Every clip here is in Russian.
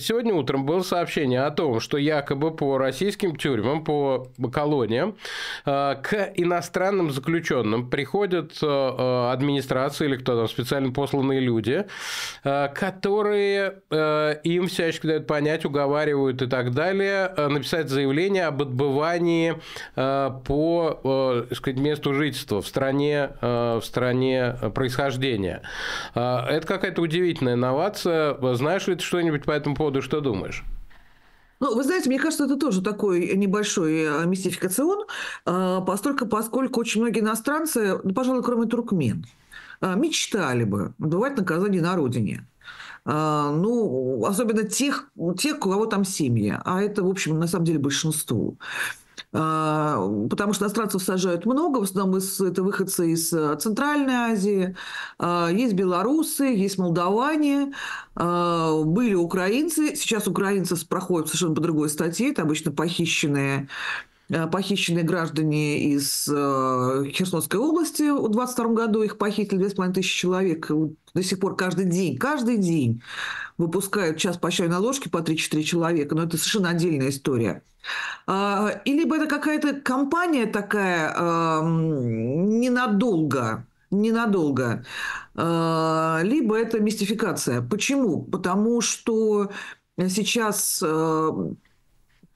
Сегодня утром было сообщение о том, что якобы по российским тюрьмам, по колониям э, к иностранным заключенным приходят э, э, администрации или кто там, специально посланные люди, которые им всячески дают понять, уговаривают и так далее, написать заявление об отбывании по сказать, месту жительства в стране, в стране происхождения. Это какая-то удивительная новация. Знаешь ли ты что-нибудь по этому ходу что думаешь? Ну, вы знаете, мне кажется, это тоже такой небольшой э, мистификацион, а, поскольку, поскольку очень многие иностранцы, ну, пожалуй, кроме туркмен, а, мечтали бы отбывать наказание на родине. А, ну, особенно тех, тех, у кого там семьи, а это, в общем, на самом деле большинство. А, потому что иностранцев сажают много, в основном из, это выходцы из э, Центральной Азии, а, есть белорусы, есть молдаване, а, были украинцы, сейчас украинцы проходят совершенно по другой статье, это обычно похищенные э, похищенные граждане из э, Херсонской области. В 22 году их похитили 2,5 тысячи человек. До сих пор каждый день, каждый день выпускают час по чайной ложке по 3-4 человека. Но это совершенно отдельная история. А, и либо это какая-то компания такая ненадолго, ненадолго, а, либо это мистификация. Почему? Потому что сейчас а,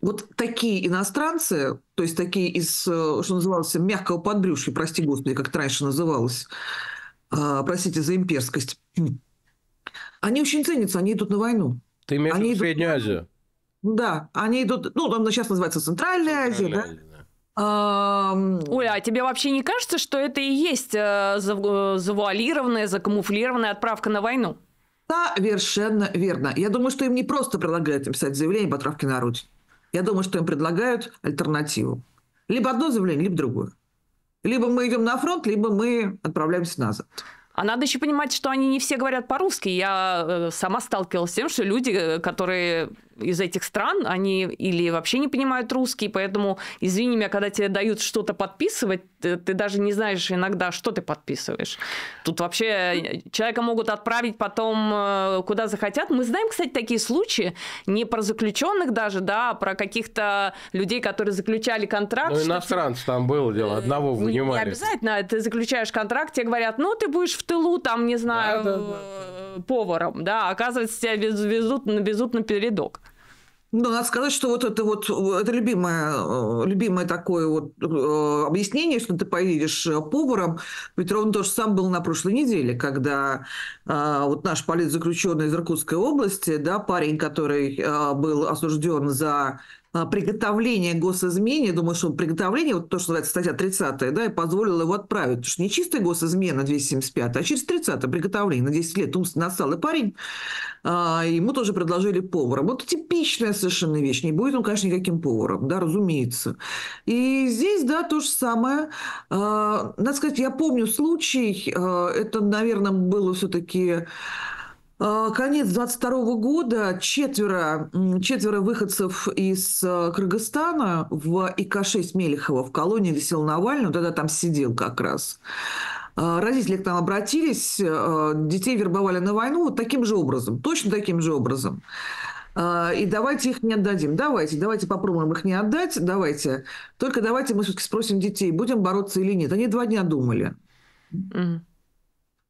вот такие иностранцы, то есть такие из, э, что называлось, мягкого подбрюшья, прости господи, как раньше называлось, простите за имперскость, они очень ценятся, они идут на войну. Ты имеешь в виду Среднюю Азию? Да, они идут, ну, там сейчас называется Центральная Азия, да? Оля, а тебе вообще не кажется, что это и есть э, э, завуалированная, закамуфлированная отправка на войну? Совершенно верно. Я думаю, что им не просто предлагают писать заявление по отправке на родину. Я думаю, что им предлагают альтернативу. Либо одно заявление, либо другое. Либо мы идем на фронт, либо мы отправляемся назад. А надо еще понимать, что они не все говорят по-русски. Я э, сама сталкивалась с тем, что люди, которые из этих стран, они или вообще не понимают русский, поэтому, извини меня, когда тебе дают что-то подписывать, ты, э, ты даже не знаешь иногда, что ты подписываешь. Тут вообще э, человека могут отправить потом э, куда захотят. Мы знаем, кстати, такие случаи, не про заключенных даже, да, а про каких-то людей, которые заключали контракт. Ну, иностранцы там было дело, одного внимания. Не обязательно, а ты заключаешь контракт, тебе говорят, ну, ты будешь в тылу, там, не знаю, да, да, да. поваром, да, оказывается, тебя везут, везут на передок. Ну, надо сказать, что вот это вот э, это любимое, э, любимое такое вот э, объяснение, что ты поедешь поваром. Ведь ровно то сам был на прошлой неделе, когда вот наш политзаключенный из Иркутской области, да, парень, который был осужден за а, приготовление госизмене, думаю, что приготовление, вот то, что называется статья 30, да, и позволило его отправить. Потому что не чистая госизмена 275, а через 30 приготовление на 10 лет умственно и парень, а, ему тоже предложили повара. Вот типичная совершенно вещь. Не будет он, конечно, никаким поваром, да, разумеется. И здесь, да, то же самое. А, надо сказать, я помню случай, а, это, наверное, было все-таки а, конец 22 года четверо, четверо выходцев из э, Кыргызстана в ИК-6 Мелехова в колонии висел Навальный, тогда там сидел как раз. А, родители к нам обратились, э, детей вербовали на войну вот таким же образом, точно таким же образом. А, и давайте их не отдадим. Давайте, давайте попробуем их не отдать, давайте. Только давайте мы все-таки спросим детей, будем бороться или нет. Они два дня думали. Mm.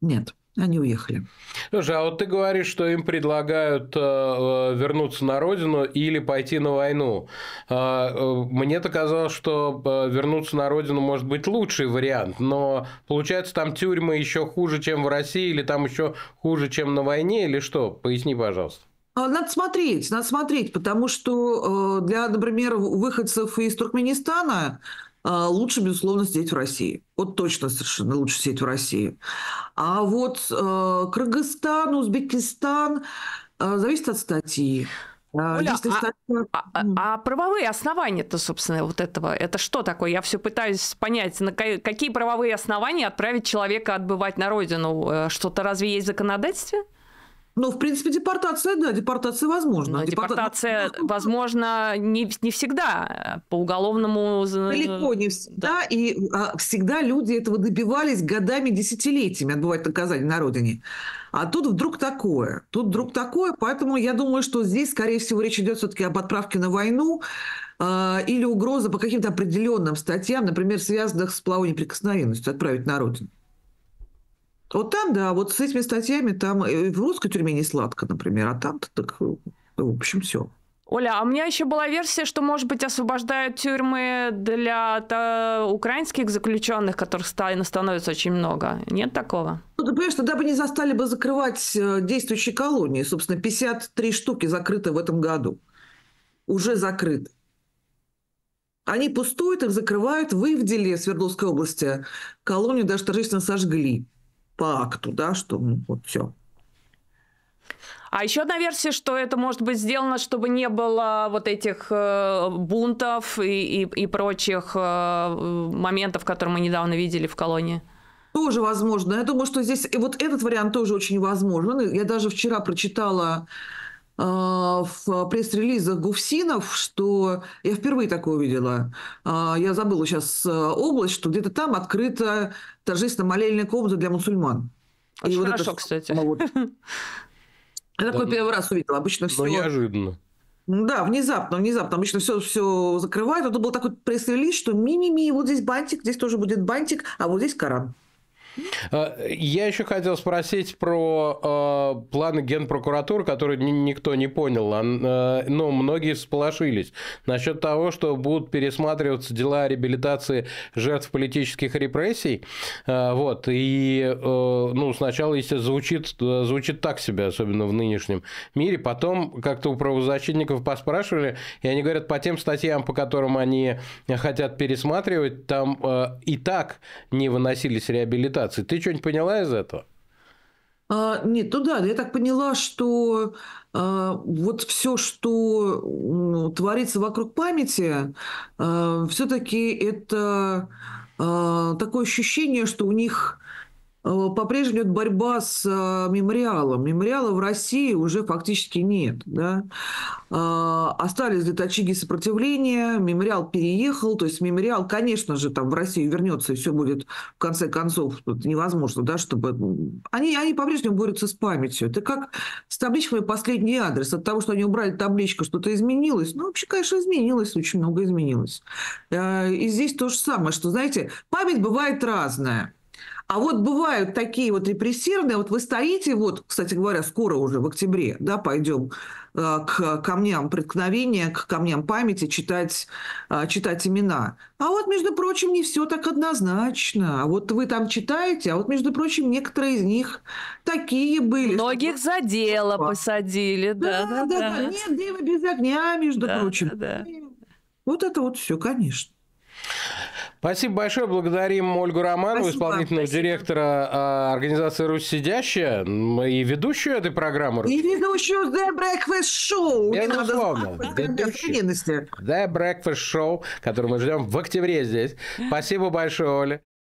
Нет. Они уехали. Слушай, а вот ты говоришь, что им предлагают э, э вернуться на родину или пойти на войну. Э, э, мне-то казалось, что э, вернуться на родину может быть лучший вариант, но получается там тюрьмы еще хуже, чем в России, или там еще хуже, чем на войне, или что? Поясни, пожалуйста. А, надо смотреть, надо смотреть, потому что э, для, например, выходцев из Туркменистана а, лучше, безусловно, сидеть в России. Вот точно совершенно лучше сидеть в России. А вот э, Кыргызстан, Узбекистан э, зависит от статьи. Э, Оля, а, статья... а, а, а правовые основания-то, собственно, вот этого, это что такое? Я все пытаюсь понять, на какие правовые основания отправить человека отбывать на родину? Что-то разве есть в законодательстве? Ну, в принципе, депортация, да, депортация возможна. Ну, Депорта... депортация, ну, ну, возможно, не, не всегда по уголовному... Далеко не всегда, да. и а, всегда люди этого добивались годами, десятилетиями отбывать наказание на родине. А тут вдруг такое, тут вдруг такое, поэтому я думаю, что здесь, скорее всего, речь идет все-таки об отправке на войну э, или угроза по каким-то определенным статьям, например, связанных с плавой неприкосновенностью, отправить на родину. Вот там, да, вот с этими статьями там э, в русской тюрьме не сладко, например, а там так, э, в общем, все. Оля, а у меня еще была версия, что, может быть, освобождают тюрьмы для та, украинских заключенных, которых становится очень много. Нет такого? Ну, ты понимаешь, тогда бы не застали бы закрывать э, действующие колонии. Собственно, 53 штуки закрыты в этом году. Уже закрыты. Они пустуют, их закрывают. Вывдели в Свердловской области колонию, даже торжественно сожгли по акту, да, что ну, вот все. А еще одна версия, что это может быть сделано, чтобы не было вот этих э, бунтов и, и, и прочих э, моментов, которые мы недавно видели в колонии. Тоже возможно. Я думаю, что здесь и вот этот вариант тоже очень возможен. Я даже вчера прочитала а, в пресс-релизах Гувсинов, что я впервые такое увидела. А, я забыла сейчас э, область, что где-то там открыта торжественно молельная комната для мусульман. Очень И хорошо, ну, вот это... кстати. Вот. Я такой ну, первый раз увидела. Обычно ну, все... неожиданно. Да, внезапно, внезапно. Обычно все, все закрывают. Это был такой пресс-релиз, что ми-ми-ми, вот здесь бантик, здесь тоже будет бантик, а вот здесь Коран. Э, я еще хотел спросить про э, планы Генпрокуратуры, которые ни, никто не понял, а, э, но многие всполошились насчет того, что будут пересматриваться дела о реабилитации жертв политических репрессий. Э, вот, и э, ну, сначала, если звучит, звучит так себе, особенно в нынешнем мире, потом как-то у правозащитников поспрашивали, и они говорят, по тем статьям, по которым они хотят пересматривать, там э, и так не выносились реабилитации рекомендаций. Ты что-нибудь поняла из этого? А, нет, ну да, я так поняла, что а, вот все, что ну, творится вокруг памяти, а, все-таки это а, такое ощущение, что у них Э, по-прежнему идет борьба с э, мемориалом. Мемориала в России уже фактически нет. Да? Э, остались для Тачиги сопротивления, мемориал переехал, то есть мемориал, конечно же, там в Россию вернется, и все будет в конце концов невозможно, да, чтобы... Они, они по-прежнему борются с памятью. Это как с табличками «Последний адрес». От того, что они убрали табличку, что-то изменилось. Ну, вообще, конечно, изменилось, очень много изменилось. И здесь то же самое, что, знаете, память бывает разная. А вот бывают такие вот репрессивные, вот вы стоите, вот, кстати говоря, скоро уже, в октябре, да, пойдем э, к камням преткновения, к камням памяти читать, э, читать имена. А вот, между прочим, не все так однозначно. А вот вы там читаете, а вот, между прочим, некоторые из них такие были. Многих что... за дело посадили, да. Да, да, да. да. да. Нет, дыма без огня, между да, прочим. Да, да. Вот это вот все, конечно. Спасибо большое. Благодарим Ольгу Романову, спасибо, исполнительного спасибо. директора а, организации «Русь сидящая» и ведущую этой программы. И ведущую «The Breakfast Show». Безусловно. The Breakfast Show, который мы ждем в октябре здесь. Спасибо большое, Оля.